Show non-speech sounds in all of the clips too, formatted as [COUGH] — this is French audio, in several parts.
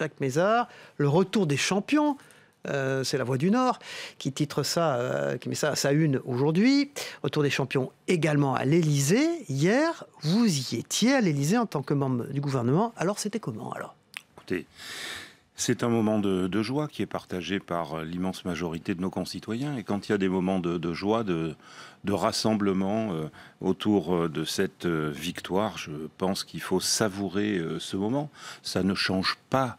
Jacques Mézard, Le retour des champions. Euh, c'est La Voix du Nord qui titre ça, euh, qui met ça à sa une aujourd'hui. Retour des champions également à l'Élysée. Hier, vous y étiez à l'Élysée en tant que membre du gouvernement. Alors, c'était comment alors Écoutez, c'est un moment de, joie qui est partagé par euh, l'immense majorité de nos concitoyens. Et quand il y a des moments de, joie, de, rassemblement euh, autour euh, de cette victoire, je pense qu'il faut savourer ce moment. Ça ne change pas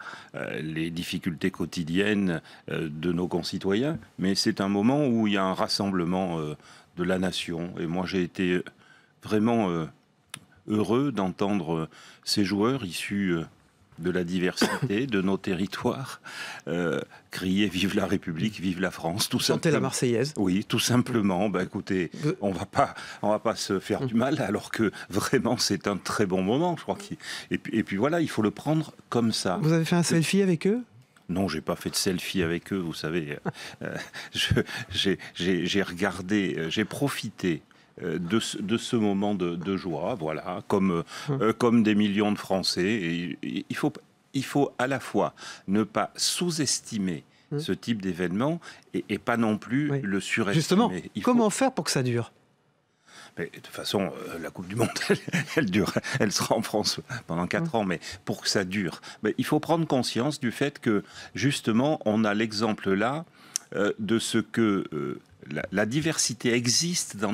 les difficultés quotidiennes de nos concitoyens, mais c'est un moment où il y a un rassemblement de la nation. Et moi, j'ai été vraiment heureux d'entendre ces joueurs issus de la diversité de nos territoires, euh, crier vive la République, vive la France, tout simplement. la Marseillaise. Oui, tout simplement. Ben écoutez, on va pas, on va pas se faire du hum. mal, alors que vraiment c'est un très bon moment, je crois. Et puis, et puis voilà, il faut le prendre comme ça. Vous avez fait un selfie avec eux non, j'ai pas fait de selfie avec eux, vous savez. Euh, euh, j'ai regardé, j'ai profité euh, de ce, moment de, joie, voilà, comme, euh, hum. euh, comme des millions de Français. il, faut, il faut à la fois ne pas sous-estimer hum. ce type d'événement et, pas non plus le surestimer. Justement, comment faire pour que ça dure de toute façon, la Coupe du Monde, [LAUGHS] elle, elle sera en France pendant 4 hum. ans, mais pour que ça dure, il faut prendre conscience du fait que, justement, on a l'exemple là euh, de ce que euh, la, diversité existe dans,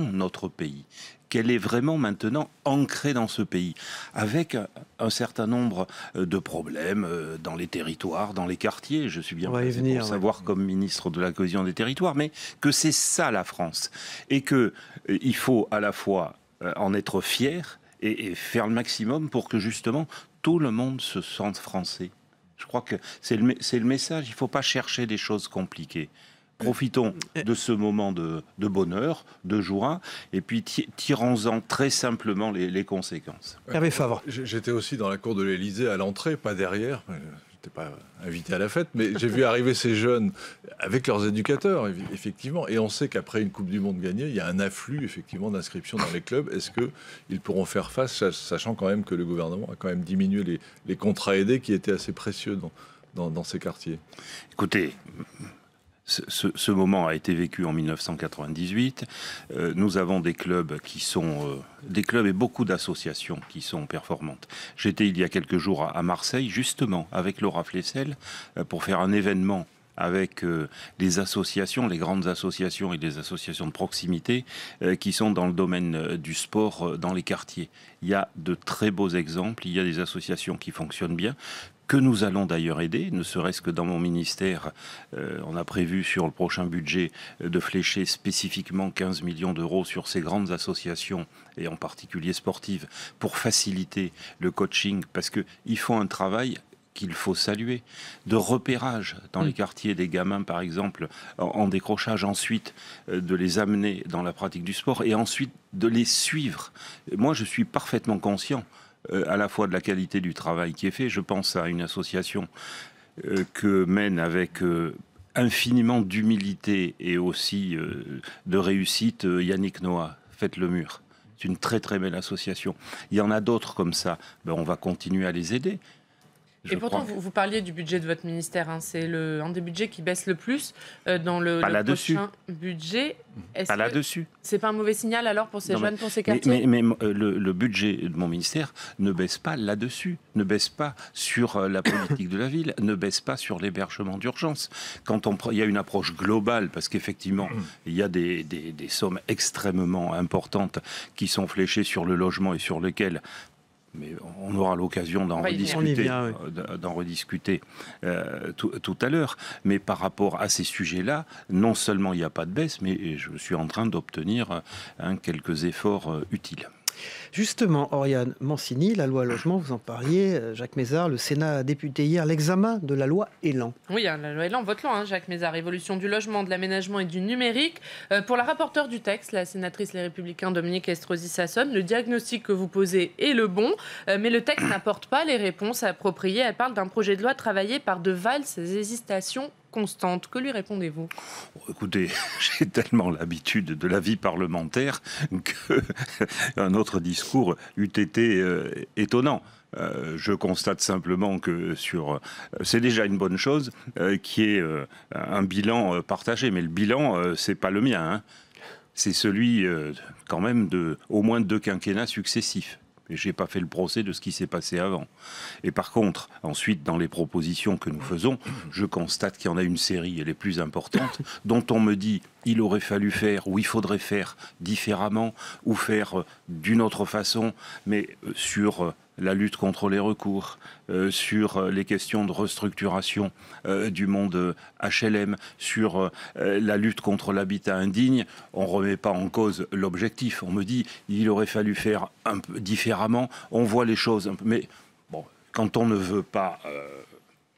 notre pays, qu'elle est vraiment maintenant ancrée dans ce pays, avec un, certain nombre euh, de problèmes dans les territoires, dans les quartiers. Je suis bien pour savoir comme ministre de la cohésion des territoires, mais que c'est ça la France et qu'il faut à la fois en être fier et faire le maximum pour que justement tout le monde se sente français. Je crois que c'est le, le, message. Il ne faut pas chercher des choses compliquées. Profitons euh, de euh. ce moment de, de bonheur, de joie, et puis tirons-en très simplement les, conséquences. Euh, j'étais aussi dans la cour de l'Elysée à l'entrée, pas derrière n'étais pas invité à la fête, mais j'ai vu arriver ces jeunes avec leurs éducateurs, effectivement. Et on sait qu'après une Coupe du Monde gagnée, il y a un afflux, effectivement, d'inscriptions dans les clubs. Est-ce qu'ils pourront faire face, sachant quand même que le gouvernement a quand même diminué les, contrats aidés qui étaient assez précieux dans, dans ces quartiers Écoutez, ce, moment a été vécu en 1998. Euh, nous avons des clubs qui sont euh, des clubs et beaucoup d'associations qui sont performantes. J'étais il y a quelques jours à, Marseille justement avec Laura Flessel euh, pour faire un événement avec les associations, les grandes associations et les associations de proximité qui sont dans le domaine du sport dans les quartiers. Il y a de très beaux exemples, il y a des associations qui fonctionnent bien que nous allons d'ailleurs aider, ne serait-ce que dans mon ministère, euh, on a prévu sur le prochain budget euh, de flécher spécifiquement 15 millions d'euros sur ces grandes associations, et en particulier sportives, pour faciliter le coaching, parce qu'ils font un travail qu'il faut saluer, de repérage dans les mm. quartiers des gamins, par exemple, en, décrochage, ensuite euh, de les amener dans la pratique du sport et ensuite de les suivre. Moi, je suis parfaitement conscient euh, à la fois de la qualité du travail qui est fait. Je pense à une association euh, que mène avec euh, infiniment d'humilité et aussi de réussite Yannick Noah. Faites le mur. C'est une très très belle association. Il y en a d'autres comme ça. Ben, on va continuer à les aider et pourtant, vous, parliez du budget de votre ministère. Hein. C'est le, un des budgets qui baisse le plus euh, dans le, prochain budget. ce pas là-dessus. C'est pas un mauvais signal alors pour ces jeunes, pour ces quartiers Mais, euh, le, budget de mon ministère ne baisse pas là-dessus, ne baisse pas sur euh, la politique de la ville, ne baisse pas sur l'hébergement d'urgence. Quand il y a une approche globale, parce qu'effectivement, il y a des, sommes extrêmement importantes qui sont fléchées sur le logement et sur lequel mais on aura l'occasion d'en rediscuter, euh, rediscuter euh, tout, à l'heure. Mais par rapport à ces sujets-là, non seulement il n'y a pas de baisse, mais je suis en train d'obtenir euh, quelques efforts utiles. Justement, Oriane Mancini, la loi logement, vous en parliez, euh, Jacques Mézard, le Sénat a député hier l'examen de la loi Élan. Oui, hein, la loi Élan, vote loi, hein, Jacques Mézard, évolution du logement, de l'aménagement et du numérique. Euh, pour la rapporteure du texte, la sénatrice Les Républicains Dominique Estrosi-Sassonne, le diagnostic que vous posez est le bon, euh, mais le texte n'apporte pas les réponses appropriées. Elle parle d'un projet de loi travaillé par de valses hésitations constante. Que lui répondez-vous Écoutez, [LAUGHS] j'ai tellement l'habitude de la vie parlementaire qu'un [LAUGHS] autre discours eût été euh, étonnant. Euh, je constate simplement que sur, euh, c'est déjà une bonne chose qui est un bilan partagé, mais le bilan c'est pas le mien, hein. c'est celui quand même de au moins deux quinquennats successifs. Et je n'ai pas fait le procès de ce qui s'est passé avant. Et par contre, ensuite, dans les propositions que nous faisons, je constate qu'il y en a une série, et les plus importantes, [LAUGHS] dont on me dit il aurait fallu faire ou il faudrait faire différemment ou faire euh, d'une autre façon, mais euh, sur euh, la lutte contre les recours, euh, sur euh, les questions de restructuration euh, du monde HLM, sur la lutte contre l'habitat indigne, on ne remet pas en cause l'objectif. On me dit, il aurait fallu faire un peu différemment, on voit les choses un peu... Mais quand on ne veut pas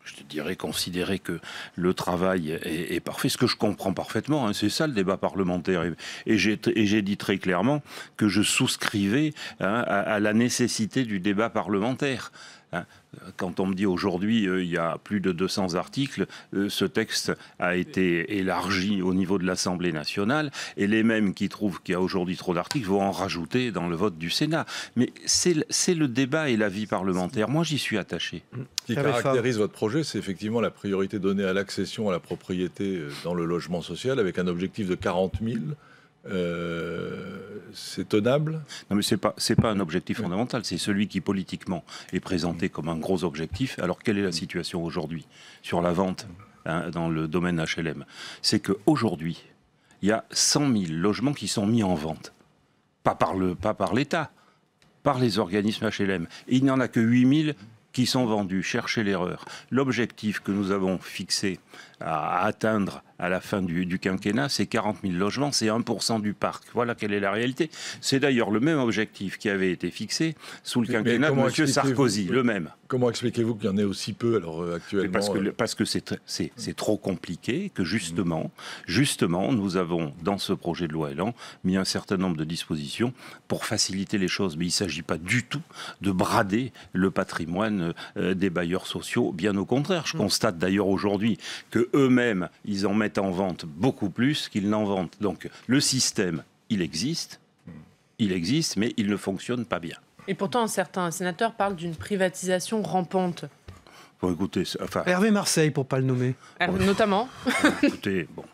je te dirais, considérer que le travail est, parfait, ce que je comprends parfaitement, hein, c'est ça le débat parlementaire. Et, j'ai dit très clairement que je souscrivais hein, à, la nécessité du débat parlementaire. Hein. quand on me dit aujourd'hui euh, il y a plus de 200 articles, euh, ce texte a été élargi au niveau de l'Assemblée nationale et les mêmes qui trouvent qu'il y a aujourd'hui trop d'articles vont en rajouter dans le vote du Sénat. Mais c'est le débat et la vie parlementaire. Moi, j'y suis attaché. Ce mmh. qui caractérise votre projet, c'est effectivement la priorité donnée à l'accession à la propriété euh, dans le logement social avec un objectif de 40 000 euh, c'est tenable Non, mais ce n'est pas, pas, un objectif fondamental. C'est celui qui, politiquement, est présenté comme un gros objectif. Alors, quelle est la situation aujourd'hui sur la vente hein, dans le domaine HLM C'est qu'aujourd'hui, il y a 100 000 logements qui sont mis en vente. Pas par l'État, par, par les organismes HLM. il n'y en a que 8 000 qui sont vendus. Cherchez l'erreur. L'objectif que nous avons fixé à, atteindre à la fin du, quinquennat, c'est 40 000 logements, c'est 1% du parc. Voilà quelle est la réalité. C'est d'ailleurs le même objectif qui avait été fixé sous le quinquennat de Sarkozy, le même. Comment expliquez-vous qu'il y en ait aussi peu alors euh, actuellement Parce que euh parce que c'est trop compliqué, que justement, justement, nous avons dans ce projet de loi Elan mis un certain nombre de dispositions pour faciliter les choses. Mais il ne s'agit pas du tout de brader le patrimoine euh, des bailleurs sociaux, bien au contraire. Je mm. constate d'ailleurs aujourd'hui que eux-mêmes, ils en mettent en vente beaucoup plus qu'ils n'en vendent. Donc le système, il existe, il existe, mais il ne fonctionne pas bien. Et pourtant, certains sénateurs parlent d'une privatisation rampante. Bon, écoutez, Hervé Marseille, pour ne pas le nommer. Ah, notamment. [LAUGHS] écoutez, bon.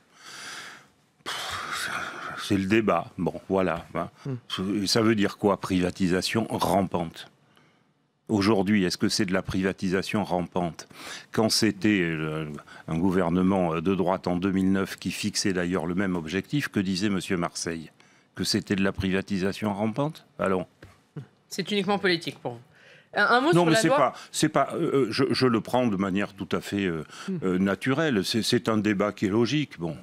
C'est le débat. Bon, voilà. Hein. Hmm. Ça veut dire quoi, privatisation rampante Aujourd'hui, est-ce que c'est de la privatisation rampante Quand c'était euh, un gouvernement euh, de droite en 2009 qui fixait d'ailleurs le même objectif, que disait M. Marseille Que c'était de la privatisation rampante Allons. Ah c'est uniquement politique pour vous. Un mot non, mais c'est pas, c'est pas. Euh, je, le prends de manière tout à fait naturelle. C'est un débat qui est logique. Bon,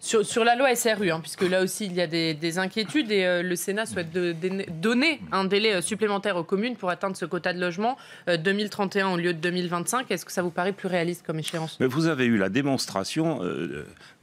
sur, la loi SRU, hein, puisque là aussi il y a des, inquiétudes et euh, le Sénat souhaite donner un délai euh, supplémentaire aux communes pour atteindre ce quota de logement 2031 euh, au lieu de 2025. Est-ce que ça vous paraît plus réaliste comme échéance vous avez eu la démonstration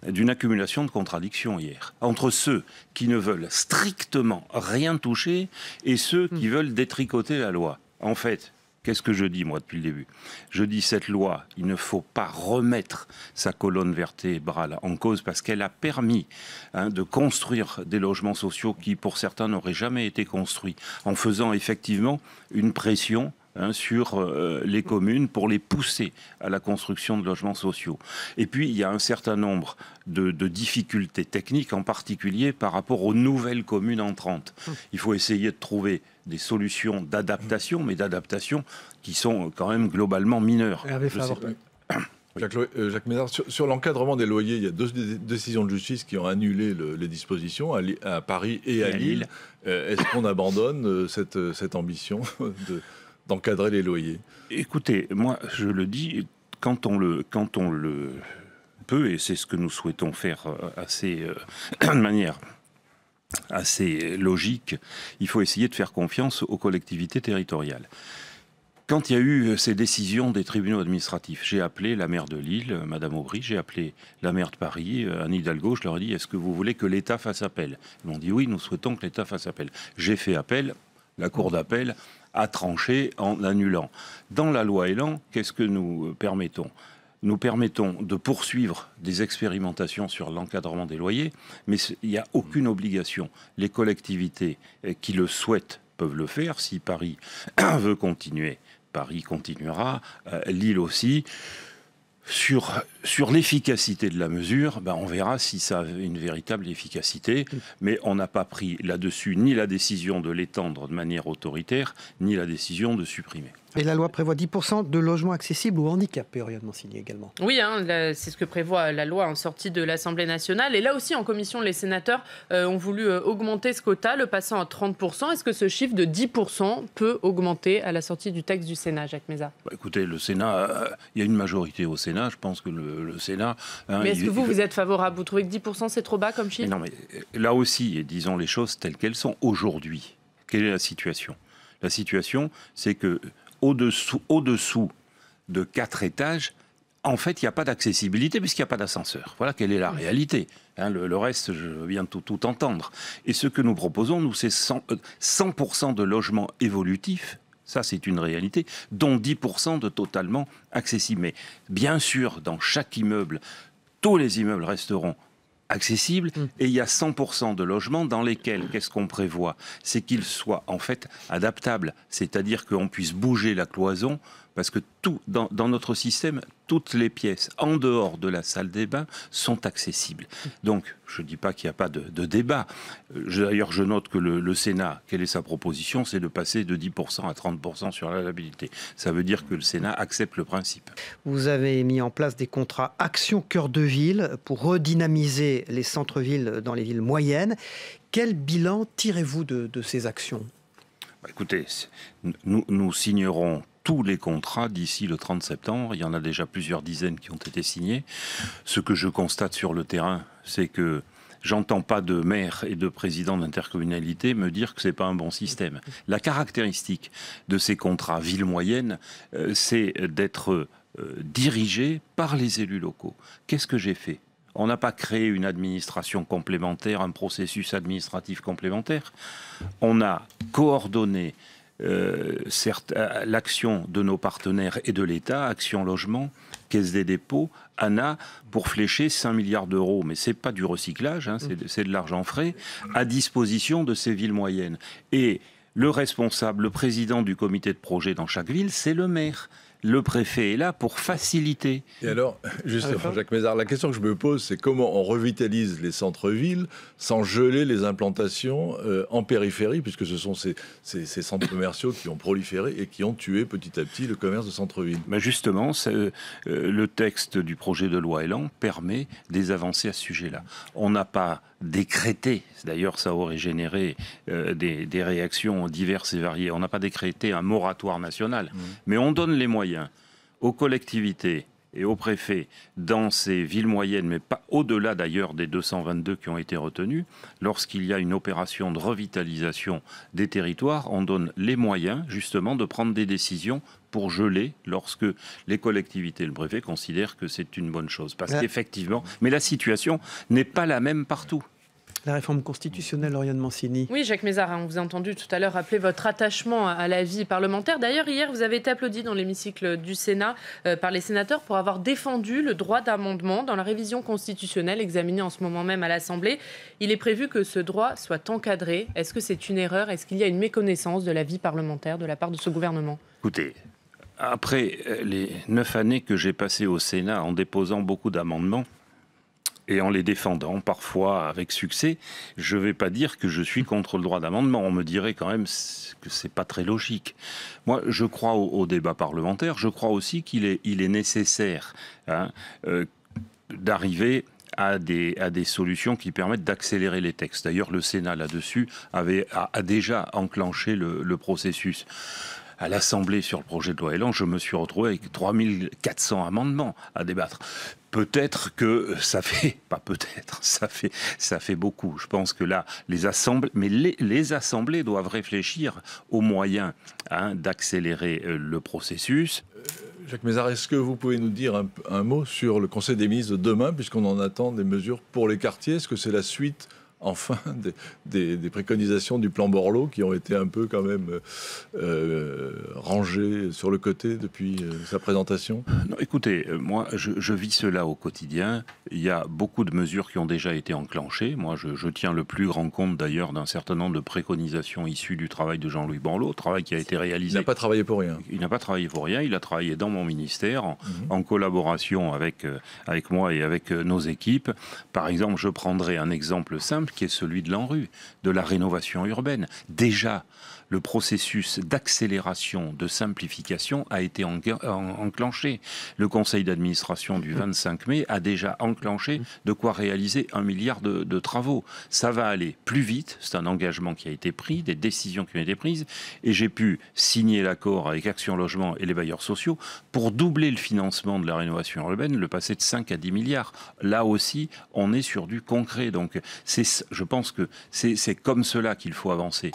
d'une accumulation de contradictions hier entre ceux qui ne veulent strictement rien toucher et ceux qui hmm. veulent détricoter la loi. En fait, Qu'est-ce que je dis, moi, depuis le début Je dis cette loi, il ne faut pas remettre sa colonne vertébrale en cause parce qu'elle a permis hein, de construire des logements sociaux qui, pour certains, n'auraient jamais été construits, en faisant effectivement une pression Hein, sur euh, les communes pour les pousser à la construction de logements sociaux. Et puis, il y a un certain nombre de, difficultés techniques, en particulier par rapport aux nouvelles communes entrantes. Il faut essayer de trouver des solutions d'adaptation, mais d'adaptation qui sont euh, quand même globalement mineures. [COUGHS] Euh, Jacques, Ménard, sur, l'encadrement des loyers, il y a deux décisions de justice qui ont annulé les dispositions à, Paris et à, Lille. Est-ce qu'on abandonne cette, cette ambition [LAUGHS] de, d'encadrer les loyers Écoutez, moi je le dis, quand on le, quand on le peut, et c'est ce que nous souhaitons faire euh, assez, euh, [CLEARS THROAT] de manière assez logique, il faut essayer de faire confiance aux collectivités territoriales. Quand il y a eu ces décisions des tribunaux administratifs, j'ai appelé la maire de Lille, euh, Madame Aubry, j'ai appelé la maire de Paris, Anne Hidalgo, je leur ai dit, est-ce que vous voulez que l'État fasse appel Ils m'ont dit, oui, nous souhaitons que l'État fasse appel. J'ai fait appel, la Cour d'appel à trancher en annulant. Dans la loi Elan, qu'est-ce que nous euh, permettons nous permettons de poursuivre des expérimentations sur l'encadrement des loyers, mais il n'y a aucune obligation. Les collectivités euh, qui le souhaitent peuvent le faire. Si Paris [COUGHS] veut continuer, Paris continuera, euh, Lille aussi. Sur, sur l'efficacité de la mesure, ben, on verra si ça a une véritable efficacité, mais on n'a pas pris là-dessus ni la décision de l'étendre de manière autoritaire, ni la décision de supprimer. Et la loi prévoit 10% de logements accessibles ou handicapés, Oriane signé également. Oui, hein, c'est ce que prévoit la loi en sortie de l'Assemblée nationale. Et là aussi, en commission, les sénateurs euh, ont voulu euh, augmenter ce quota, le passant à 30%. Est-ce que ce chiffre de 10% peut augmenter à la sortie du texte du Sénat, Jacques Mézard bah, Écoutez, le Sénat, euh, il y a une majorité au Sénat. Je pense que le, Sénat. Hein, mais est-ce que vous, vous êtes favorable Vous trouvez que 10% c'est trop bas comme chiffre Non, mais là aussi, disons les choses telles qu'elles sont aujourd'hui. Quelle est la situation La situation, c'est que au-dessous, de quatre étages, en fait, il n'y a pas d'accessibilité puisqu'il n'y a pas d'ascenseur. Voilà quelle est la réalité. Hein, le, reste, je viens tout, tout, entendre. Et ce que nous proposons, nous, c'est 100%, 100 euh, de logements évolutifs. Ça, c'est une réalité, dont 10% de totalement accessibles. Mais bien sûr, dans chaque immeuble, tous les immeubles resteront accessible mm. et il y a 100% de logements dans lesquels qu'est-ce qu'on prévoit C'est qu'ils soient en fait adaptables, c'est-à-dire qu'on puisse bouger la cloison parce que tout, dans, notre système, toutes les pièces en dehors de la salle des bains sont accessibles. Donc, je ne dis pas qu'il n'y a pas de, débat. Euh, d'ailleurs, je note que le, Sénat, quelle est sa proposition C'est de passer de 10% à 30% sur la labilité. Ça veut dire que le Sénat accepte le principe. Vous avez mis en place des contrats Action Cœur de Ville pour redynamiser les centres-villes dans les villes moyennes. Quel bilan tirez-vous de, ces actions bah, Écoutez, nous, nous signerons tous les contrats d'ici le 30 septembre. Il y en a déjà plusieurs dizaines qui ont été signés. Ce que je constate sur le terrain, c'est que j'entends pas de maire et de président d'intercommunalité me dire que c'est pas un bon système. La caractéristique de ces contrats ville moyenne, euh, c'est d'être euh, dirigé par les élus locaux. Qu'est-ce que j'ai fait on n'a pas créé une administration complémentaire, un processus administratif complémentaire. On a coordonné euh, certes, euh, l'action de nos partenaires et de l'État, Action Logement, Caisse des dépôts, ANA, pour flécher 5 milliards d'euros, mais ce n'est pas du recyclage, hein, c'est de, de l'argent frais, à disposition de ces villes moyennes. Et le responsable, le président du comité de projet dans chaque ville, c'est le maire le préfet est là pour faciliter. Et alors, [LAUGHS] justement, Jacques Mézard, la question que je me pose, c'est comment on revitalise les centres-villes sans geler les implantations euh, en périphérie, puisque ce sont ces, centres commerciaux qui ont proliféré et qui ont tué petit à petit le commerce de centre-ville. Mais justement, euh, le texte du projet de loi Elan permet des avancées à ce sujet-là. On n'a pas décrété, d'ailleurs ça aurait généré euh, des, réactions diverses et variées, on n'a pas décrété un moratoire national, mmh. mais on donne les moyens aux collectivités et aux préfets dans ces villes moyennes, mais pas au-delà d'ailleurs des 222 qui ont été retenus, lorsqu'il y a une opération de revitalisation des territoires, on donne les moyens justement de prendre des décisions pour geler lorsque les collectivités et le préfet considèrent que c'est une bonne chose. Parce euh. qu'effectivement, mais la situation n'est pas la même partout la réforme constitutionnelle, Lauriane Mancini. Oui, Jacques Mézard, hein, on vous a entendu tout à l'heure rappeler votre attachement à la vie parlementaire. D'ailleurs, hier, vous avez été applaudi dans l'hémicycle du Sénat euh, par les sénateurs pour avoir défendu le droit d'amendement dans la révision constitutionnelle examinée en ce moment même à l'Assemblée. Il est prévu que ce droit soit encadré. Est-ce que c'est une erreur Est-ce qu'il y a une méconnaissance de la vie parlementaire de la part de ce gouvernement Écoutez, après euh, les neuf années que j'ai passées au Sénat en déposant beaucoup d'amendements, et en les défendant, parfois avec succès. Je ne vais pas dire que je suis contre le droit d'amendement. On me dirait quand même que ce n'est pas très logique. Moi, je crois au, débat parlementaire. Je crois aussi qu'il est, nécessaire hein, euh, d'arriver à des, solutions qui permettent d'accélérer les textes. D'ailleurs, le Sénat là-dessus avait a, déjà enclenché le, le processus. À l'Assemblée sur le projet de loi Elan, je me suis retrouvé avec 3400 amendements à débattre peut-être que ça fait, [LAUGHS] pas peut-être, ça fait, ça fait beaucoup. Je pense que là, les assemblées, mais les, assemblées doivent réfléchir aux moyens hein, d'accélérer euh, le processus. Euh, Jacques Mézard, est-ce que vous pouvez nous dire un, un, mot sur le Conseil des ministres de demain, puisqu'on en attend des mesures pour les quartiers Est-ce que c'est la suite enfin des, préconisations du plan Borloo qui ont été un peu quand même euh, euh, rangées sur le côté depuis euh, sa présentation écoutez, moi je vis cela au quotidien il y a beaucoup de mesures qui ont déjà été enclenchées. Moi, je, tiens le plus grand compte d'ailleurs d'un certain nombre de préconisations issues du travail de Jean-Louis Banlot, travail qui a été réalisé. Il n'a pas travaillé pour rien. Il n'a pas travaillé pour rien. Il a travaillé dans mon ministère en, mhm. collaboration avec, euh, avec moi et avec euh, nos équipes. Par exemple, je prendrai un exemple simple qui est celui de l'ANRU, de la rénovation urbaine. Déjà, le processus d'accélération, de simplification a été enclenché. Le conseil d'administration du 25 mai a déjà enclenché de quoi réaliser un milliard de, travaux. Ça va aller plus vite, c'est un engagement qui a été pris, des décisions qui ont été prises, et j'ai pu signer l'accord avec Action Logement et les bailleurs sociaux pour doubler le financement de la rénovation urbaine, le passer de 5 à 10 milliards. Là aussi, on est sur du concret. Donc, je pense que c'est comme cela qu'il faut avancer.